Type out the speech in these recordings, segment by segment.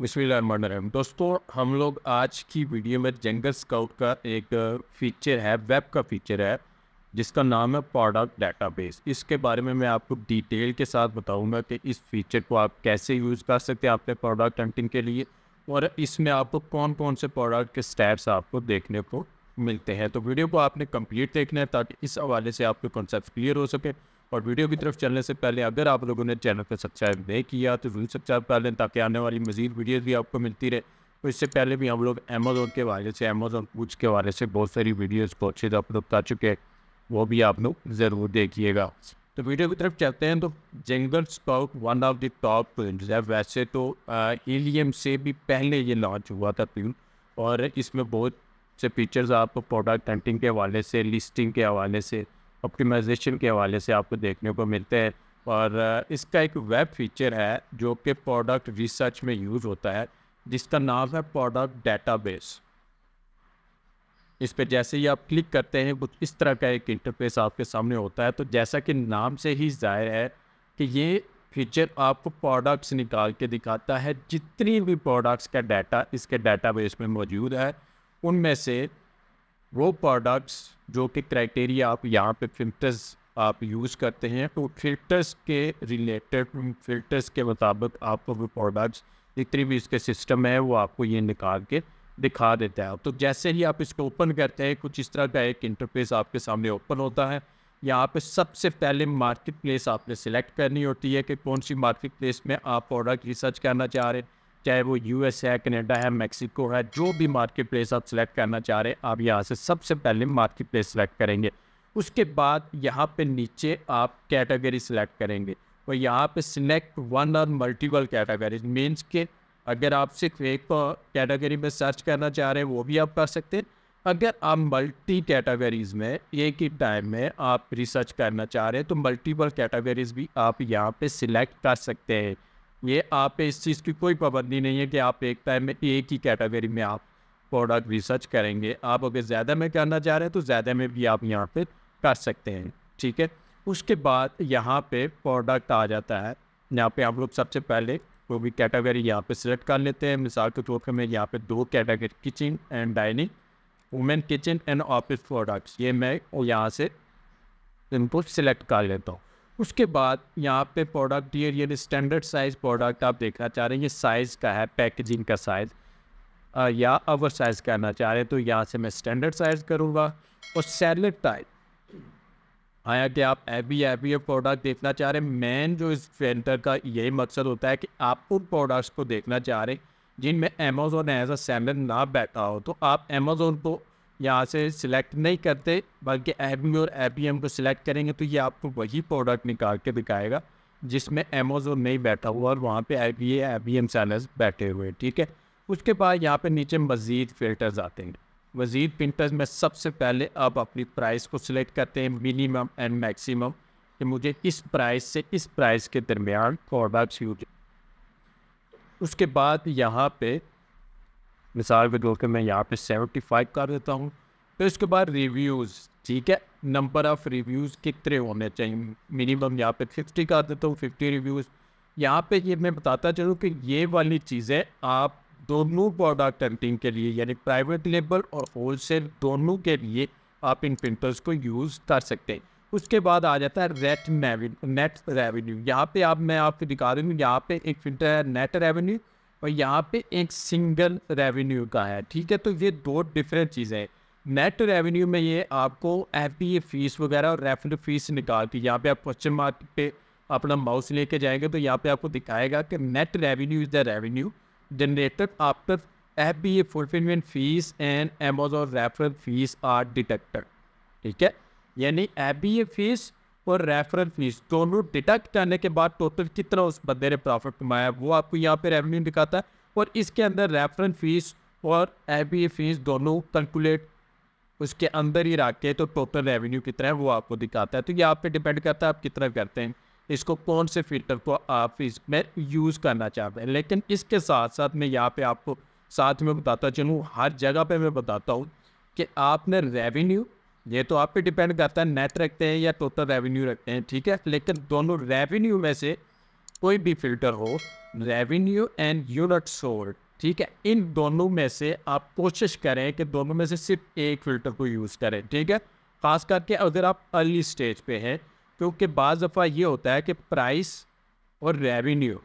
बिस्मिल्लाहमानिर्रहीम दोस्तों हम लोग आज की वीडियो में जंगल स्काउट का एक फीचर है वेब का फीचर है जिसका नाम है प्रोडक्ट डेटाबेस इसके बारे में मैं आपको डिटेल के साथ बताऊंगा कि इस फीचर को आप कैसे यूज़ कर सकते हैं अपने प्रोडक्ट हंटिंग के लिए और इसमें आपको कौन कौन से प्रोडक्ट के स्टेप्स आपको देखने को मिलते हैं तो वीडियो को आपने कम्प्लीट देखना है ताकि इस हवाले से आपके कॉन्सेप्ट क्लियर हो सके और वीडियो की तरफ चलने से पहले अगर आप लोगों ने चैनल को सब्सक्राइब नहीं किया तो जरूर सब्सक्राइब कर लें ताकि आने वाली मजीद वीडियोज़ भी आपको मिलती रहे तो इससे पहले भी हम लोग अमेजोन के हवाले से अमेजोन पूछ के हवाले से बहुत सारी वीडियोज़ को अच्छे से अपलोड कर चुके हैं वो भी आप लोग ज़रूर देखिएगा तो वीडियो की तरफ चलते हैं तो जंगल stock one of the top prints है वैसे तो एलियम से भी पहले ये लॉन्च हुआ था प्रिंट और इसमें बहुत से फीचर्स आपको प्रोडक्ट हंटिंग के हवाले से लिस्टिंग के हवाले से ऑप्टिमाइजेशन के हवाले से आपको देखने को मिलते हैं और इसका एक वेब फीचर है जो कि प्रोडक्ट रिसर्च में यूज़ होता है जिसका नाम है प्रोडक्ट डेटाबेस इस पर जैसे ही आप क्लिक करते हैं कुछ इस तरह का एक इंटरफेस आपके सामने होता है तो जैसा कि नाम से ही जाहिर है कि ये फीचर आपको प्रोडक्ट्स निकाल के दिखाता है जितनी भी प्रोडक्ट्स का डाटा इसके डाटाबेस में मौजूद है उनमें से वो प्रोडक्ट्स जो कि क्राइटेरिया आप यहाँ पे फिल्टर्स आप यूज़ करते हैं तो फिल्टर्स के रिलेटेड फिल्टर्स के मुताबिक आपको वो प्रोडक्ट्स जितनी भी इसके सिस्टम है वो आपको ये निकाल के दिखा देता है तो जैसे ही आप इसको ओपन करते हैं कुछ इस तरह का एक इंटरफेस आपके सामने ओपन होता है यहाँ पे सबसे पहले मार्केट प्लेस आपने सिलेक्ट करनी होती है कि कौन सी मार्केट प्लेस में आप प्रोडक्ट रिसर्च करना चाह रहे हैं चाहे वो यूएस है कनाडा है मैक्सिको है जो भी मार्केट प्लेस आप सेलेक्ट करना चाह रहे हैं आप यहाँ से सबसे पहले मार्केट प्लेस सेलेक्ट करेंगे उसके बाद यहाँ पे नीचे आप कैटेगरी सेलेक्ट करेंगे और यहाँ पे सिलेक्ट वन और मल्टीपल कैटेगरीज मीन्स के अगर आप सिर्फ एक कैटेगरी में सर्च करना चाह रहे हैं वो भी आप कर सकते हैं अगर आप मल्टी कैटेगरीज में एक ही टाइम में आप रिसर्च करना चाह रहे हैं तो मल्टीपल कैटेगरीज भी आप यहाँ पे सिलेक्ट कर सकते हैं ये आप पे इस चीज़ की कोई पाबंदी नहीं है कि आप एक टाइम में एक ही कैटेगरी में आप प्रोडक्ट रिसर्च करेंगे आप अगर ज़्यादा में करना चाह रहे हैं तो ज़्यादा में भी आप यहाँ पे कर सकते हैं ठीक है उसके बाद यहाँ पे प्रोडक्ट आ जाता है यहाँ पे आप लोग सबसे पहले वो भी कैटेगरी यहाँ पे सिलेक्ट कर लेते हैं मिसाल के तौर पर मैं यहाँ पे दो category kitchen and dining women kitchen and office products ये मैं यहाँ से इनको सिलेक्ट कर लेता हूँ उसके बाद यहाँ पे प्रोडक्ट ये रियल स्टैंडर्ड साइज प्रोडक्ट आप देखना चाह रहे हैं ये साइज़ का है पैकेजिंग का साइज़ या अवर साइज़ करना चाह रहे हैं तो यहाँ से मैं स्टैंडर्ड साइज़ करूँगा और सैलड टाइप आया कि आप एबी एबी प्रोडक्ट देखना चाह रहे हैं मेन जो इस फेंटर का यही मकसद होता है कि आप उन प्रोडक्ट्स को देखना चाह रहे हैं जिनमें अमेजोन एज अ सैलर ना बैठा हो तो आप अमेजोन को यहाँ से सिलेक्ट नहीं करते बल्कि एबी और ए को सिलेक्ट करेंगे तो ये आपको वही प्रोडक्ट निकाल के दिखाएगा जिसमें अमेजोन नहीं बैठा हुआ और वहाँ पे A B A B M channels बैठे हुए ठीक है उसके बाद यहाँ पे नीचे मज़ीद फ़िल्टर्स आते हैं मज़ीद फिल्टर्स में सबसे पहले आप अपनी प्राइस को सिलेक्ट करते हैं मिनिमम एंड मैक्सिमम कि मुझे इस प्राइस से इस प्राइस के दरमियान प्रोडक्ट्स यूज उसके बाद यहाँ पे मिसाल के तौर पर मैं यहाँ पे सेवेंटी फाइव कर देता हूँ फिर उसके बाद रिव्यूज़ ठीक है नंबर ऑफ़ रिव्यूज़ कितने होने चाहिए मिनिमम यहाँ पे फिफ्टी कर देता हूँ फिफ्टी रिव्यूज़ यहाँ पे ये मैं बताता चलूँ कि ये वाली चीज़ें आप दोनों प्रोडक्ट एंटिंग के लिए यानी प्राइवेट लेबल और होल सेल दोनों के लिए आप इन प्रिंटर्स को यूज़ कर सकते हैं उसके बाद आ जाता है रेट नेट रेवेन्यू यहाँ पे आप मैं आपको दिखा रही हूँ यहाँ पे एक फिल्टर है नेट रेवेन्यू और यहाँ पे एक सिंगल रेवेन्यू का है ठीक है तो ये दो डिफरेंट चीज़ें हैं नेट रेवेन्यू में ये आपको एफ बी फीस वगैरह और रेफर फीस निकालती के यहाँ पे आप क्वेश्चन मार्क पे अपना माउस लेके जाएंगे तो यहाँ पे आपको दिखाएगा कि net revenue is the revenue generated after F B A fulfilment fees and Amazon referral fees are detected ठीक है यानी एफ बी ए फीस और रेफरल फीस दोनों डिटेक्ट करने के बाद टोटल कितना उस बंदे ने प्रॉफिट कमाया वो आपको यहाँ पे रेवेन्यू दिखाता है और इसके अंदर रेफरल फीस और ए फीस दोनों कैलकुलेट उसके अंदर ही रख के तो टोटल रेवेन्यू कितना है वो आपको दिखाता है तो ये आप पे डिपेंड करता है आप कितना करते हैं इसको कौन से फिल्टर को आप इसमें यूज़ करना चाहते हैं लेकिन इसके साथ साथ मैं यहाँ पे आपको साथ में बताता चलूँ हर जगह पे मैं बताता हूँ कि आपने रेवेन्यू ये तो आप पे डिपेंड करता है नेट रखते हैं या टोटल रेवेन्यू रखते हैं ठीक है लेकिन दोनों रेवेन्यू में से कोई भी फिल्टर हो रेवेन्यू एंड यूनिट सोल्ड ठीक है इन दोनों में से आप कोशिश करें कि दोनों में से सिर्फ एक फिल्टर को यूज़ करें ठीक है ख़ास करके अगर आप अर्ली स्टेज पे हैं क्योंकि बाज़ दफ़ा ये होता है कि प्राइस और रेवेन्यू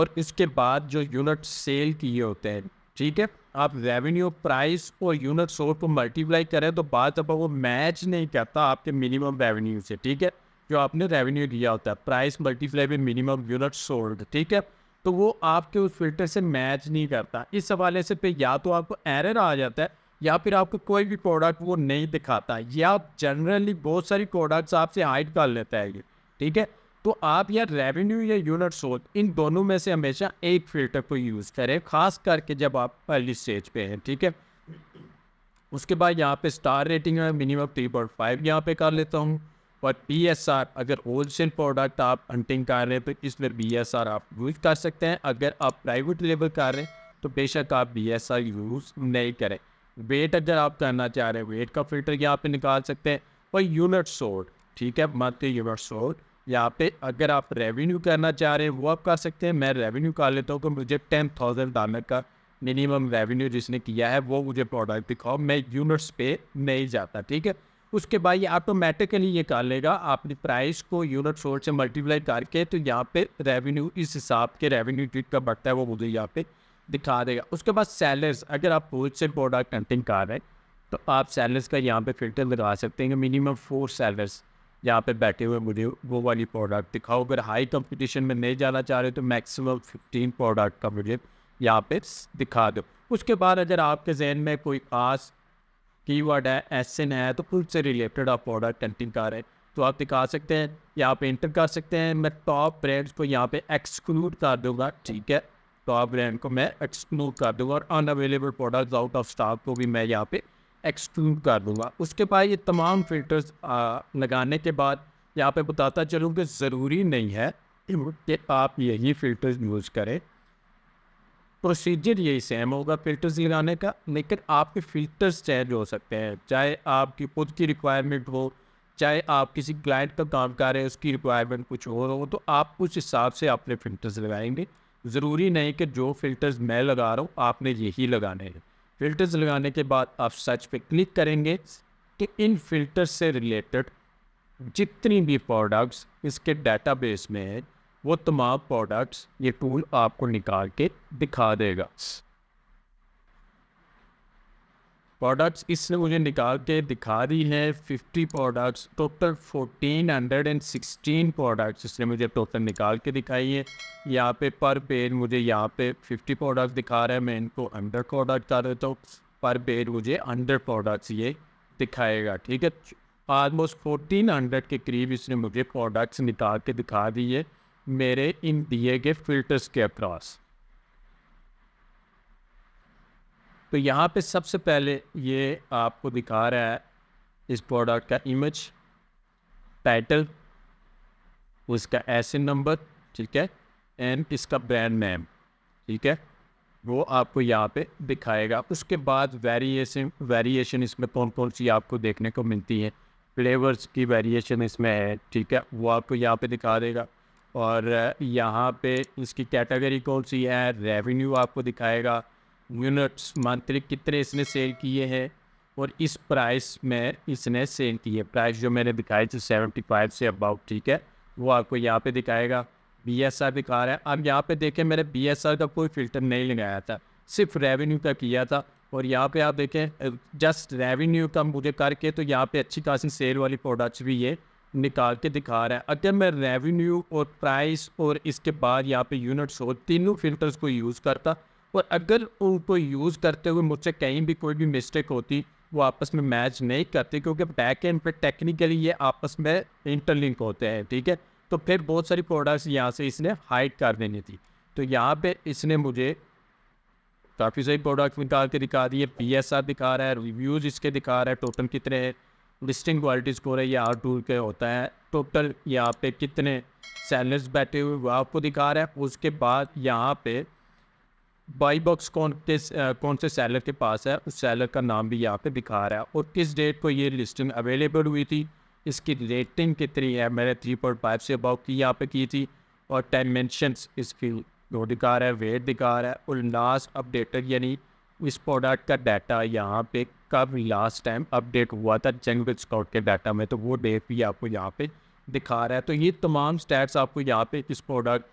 और इसके बाद जो यूनिट सेल किए होते हैं ठीक है आप रेवेन्यू प्राइस और यूनिट सोर्स को मल्टीप्लाई करें तो बात अब वो मैच नहीं करता आपके मिनिमम रेवेन्यू से ठीक है जो आपने रेवेन्यू दिया होता है प्राइस मल्टीप्लाई भी मिनिमम यूनिट सोल्ड ठीक है तो वो आपके उस फिल्टर से मैच नहीं करता इस हवाले से पे या तो आपको एरर आ जाता है या फिर आपको कोई भी प्रोडक्ट वो नहीं दिखाता या जनरली बहुत सारी प्रोडक्ट्स आपसे हाइड कर लेता है ये ठीक है तो आप या रेवेन्यू या यूनिट सोच इन दोनों में से हमेशा एक फिल्टर को यूज़ करें खास करके जब आप अर्ली स्टेज पे हैं ठीक है उसके बाद यहाँ पे स्टार रेटिंग है मिनिमम थ्री पॉइंट फाइव यहाँ पे कर लेता हूँ और पी एस आर अगर होल सेल प्रोडक्ट आप हंटिंग कर रहे हैं तो इसमें बी एस आर आप यूज़ कर सकते हैं अगर आप प्राइवेट लेवल कर रहे हैं तो बेशक आप बी एस आर यूज़ नहीं करें वेट अगर आप करना चाह रहे हैं वेट का फिल्टर यहाँ पे निकाल सकते हैं और यूनिट सोड ठीक है मत यूनिट सोड यहाँ पे अगर आप रेवेन्यू करना चाह रहे हैं वो आप कर सकते हैं मैं रेवेन्यू कर लेता हूँ कि मुझे टेन थाउजेंड डॉलर का मिनिमम रेवेन्यू जिसने किया है वो मुझे प्रोडक्ट दिखाओ मैं यूनिट्स पे नहीं जाता ठीक है उसके बाद ये ऑटोमेटिकली ये कर लेगा आपने प्राइस को यूनिट फोर से मल्टीप्लाई करके तो यहाँ पे रेवेन्यू इस हिसाब के रेवेन्यू ट्रिक का बढ़ता है वो मुझे यहाँ पे दिखा देगा उसके बाद सैलर्स अगर आप पूछ से प्रोडक्ट हंटिंग कर रहे हैं तो आप सैलर्स का यहाँ पे फिल्टर लगा सकते हैं मिनिमम फोर सैलर्स यहाँ पे बैठे हुए मुझे वो वाली प्रोडक्ट दिखाओ अगर हाई कंपटीशन में नहीं जाना चाह रहे तो मैक्सिमम फिफ्टीन प्रोडक्ट का मुझे यहाँ पे दिखा दो उसके बाद अगर आपके जहन में कोई खास कीवर्ड है एसन है तो खुद से रिलेटेड आप प्रोडक्ट एंटिंग कर रहे हैं तो आप दिखा सकते हैं यहाँ पे इंटर कर सकते हैं मैं टॉप ब्रांड्स को यहाँ पे एक्सक्लूड कर दूंगा ठीक है टॉप ब्रांड को मैं एक्सक्लूड कर दूंगा और unavailable products out of stock को भी मैं यहाँ पे एक्सक्लूड कर दूंगा उसके बाद ये तमाम फिल्टर्स लगाने के बाद यहाँ पे बताता चलूँ कि ज़रूरी नहीं है कि आप यही फ़िल्टर्स यूज़ करें प्रोसीजर यही सेम होगा फ़िल्टर्स लगाने का लेकिन आपके फ़िल्टर्स चेंज हो सकते हैं चाहे आपकी खुद की रिक्वायरमेंट हो चाहे आप किसी क्लाइंट का काम कर रहे हैं उसकी रिक्वायरमेंट कुछ और हो तो आप उस हिसाब से अपने फ़िल्टर्स लगाएंगे ज़रूरी नहीं कि जो फ़िल्टर्स मैं लगा रहा हूँ आपने यही लगाने हैं फिल्टर्स लगाने के बाद आप सर्च पे क्लिक करेंगे कि इन फिल्टर से रिलेटेड जितनी भी प्रोडक्ट्स इसके डेटाबेस में है वो तमाम प्रोडक्ट्स ये टूल आपको निकाल के दिखा देगा प्रोडक्ट्स इसने मुझे निकाल के दिखा दी है 50 प्रोडक्ट्स टोटल 1416 प्रोडक्ट्स इसने मुझे टोटल निकाल के दिखाई है यहाँ पे पर पेज मुझे यहाँ पे 50 प्रोडक्ट्स दिखा रहा है मैं इनको अंडर प्रोडक्ट कर देता हूँ पर पेज मुझे अंडर प्रोडक्ट्स ये दिखाएगा ठीक है आलमोस्ट फोर्टीन हंड्रेड के करीब इसने मुझे प्रोडक्ट्स निकाल के दिखा दिए मेरे इन दिए गए फिल्टर्स के अक्रॉस तो यहाँ पे सबसे पहले ये आपको दिखा रहा है इस प्रोडक्ट का इमेज टाइटल उसका एस नंबर ठीक है एंड इसका ब्रांड नेम ठीक है वो आपको यहाँ पे दिखाएगा उसके बाद वेरिएशन वेरिएशन इसमें कौन कौन सी आपको देखने को मिलती है फ्लेवर्स की वेरिएशन इसमें है ठीक है वो आपको यहाँ पे दिखा देगा और यहाँ पे इसकी कैटेगरी कौन सी है रेवेन्यू आपको दिखाएगा यूनिट्स मंथली कितने इसने सेल किए हैं और इस प्राइस में इसने सेल किए प्राइस जो मैंने दिखाई थी सेवेंटी फाइव से अबाउट ठीक है वो आपको यहाँ पे दिखाएगा बी एस आर दिखा रहा है अब यहाँ पे देखें मैंने बी एस आर का कोई फिल्टर नहीं लगाया था सिर्फ रेवेन्यू का किया था और यहाँ पे आप देखें जस्ट रेवेन्यू का मुझे करके तो यहाँ पे अच्छी खासी सेल वाली प्रोडक्ट्स भी ये निकाल के दिखा रहा है अगर मैं रेवेन्यू और प्राइस और इसके बाद यहाँ पे यूनिट्स और तीनों फिल्टर्स को यूज़ करता और अगर उनको यूज़ करते हुए मुझसे कहीं भी कोई भी मिस्टेक होती वो आपस में मैच नहीं करते क्योंकि बैक एंड पे टेक्निकली ये आपस में इंटरलिंक होते हैं ठीक है तो फिर बहुत सारी प्रोडक्ट्स यहाँ से इसने हाइड कर देनी थी तो यहाँ पे इसने मुझे काफ़ी सारी प्रोडक्ट निकाल के दिखा दिए पी एस आर दिखा रहा है रिव्यूज़ इसके दिखा रहा है टोटल कितने लिस्टिंग क्वालिटी स्कोर है ये आर टूल के होता है टोटल यहाँ पे कितने सैलर्स बैठे हुए वो आपको दिखा रहा है उसके बाद यहाँ पे बाई बॉक्स कौन किस कौन से सेलर के पास है उस सेलर का नाम भी यहाँ पे दिखा रहा है और किस डेट को ये लिस्टिंग अवेलेबल हुई थी इसकी रेटिंग कितनी है मैंने थ्री पॉइंट फाइव से अबाउ की यहाँ पे की थी और डायमेंशन इसकी वो दिखा रहा है वेट दिखा रहा है और लास्ट अपडेटेड यानी इस प्रोडक्ट का डाटा यहाँ पे कब लास्ट टाइम अपडेट हुआ था जंग स्काउट के डाटा में तो वो डेट भी आपको यहाँ पे दिखा रहा है तो ये तमाम स्टैट्स आपको यहाँ पे इस प्रोडक्ट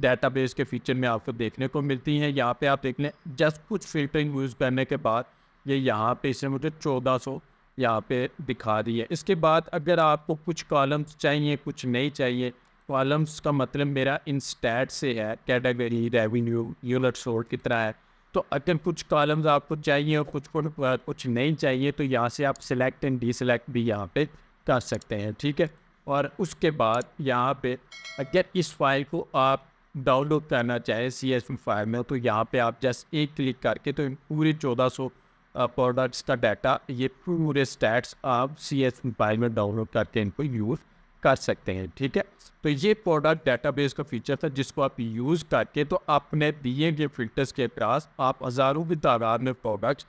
डेटाबेस के फीचर में आपको देखने को मिलती हैं यहाँ पे आप देख लें जस्ट कुछ फ़िल्टरिंग यूज़ करने के बाद ये यह यहाँ पे इसे मुझे चौदह सौ यहाँ पर दिखा दी है इसके बाद अगर आपको कुछ कॉलम्स चाहिए कुछ नहीं चाहिए कॉलम्स का मतलब मेरा इन स्टैट से है कैटेगरी रेवेन्यू यूनिट सोर्ट कितना है तो अगर कुछ कॉलम्स आपको चाहिए और कुछ कुछ नहीं चाहिए तो यहाँ से आप सिलेक्ट एंड डिसलेक्ट भी यहाँ पे कर सकते हैं ठीक है और उसके बाद यहाँ पे अगर इस फाइल को आप डाउनलोड करना चाहे सी एस फाइव में तो यहाँ पे आप जस्ट एक क्लिक करके तो पूरे चौदह सौ प्रोडक्ट्स का डाटा ये पूरे स्टैट्स आप सी एस फाइव में डाउनलोड करके इनको यूज़ कर सकते हैं ठीक है तो ये प्रोडक्ट डाटाबेस का फीचर था जिसको आप यूज़ करके तो अपने दिए गए फिल्टर्स के पास आप हज़ारों की तादाद में प्रोडक्ट्स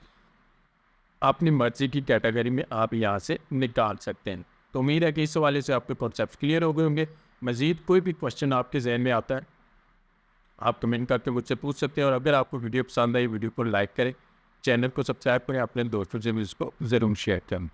अपनी मर्जी की कैटेगरी में आप यहाँ से निकाल सकते हैं तो उम्मीद है कि इस हवाले से आपके कॉन्सेप्ट क्लियर हो गए होंगे मज़ीद कोई भी क्वेश्चन आपके जहन में आता है आप कमेंट करके मुझसे पूछ सकते हैं और अगर आपको वीडियो पसंद आई वीडियो को लाइक करें चैनल को सब्सक्राइब करें अपने दोस्तों से भी इसको ज़रूर शेयर करें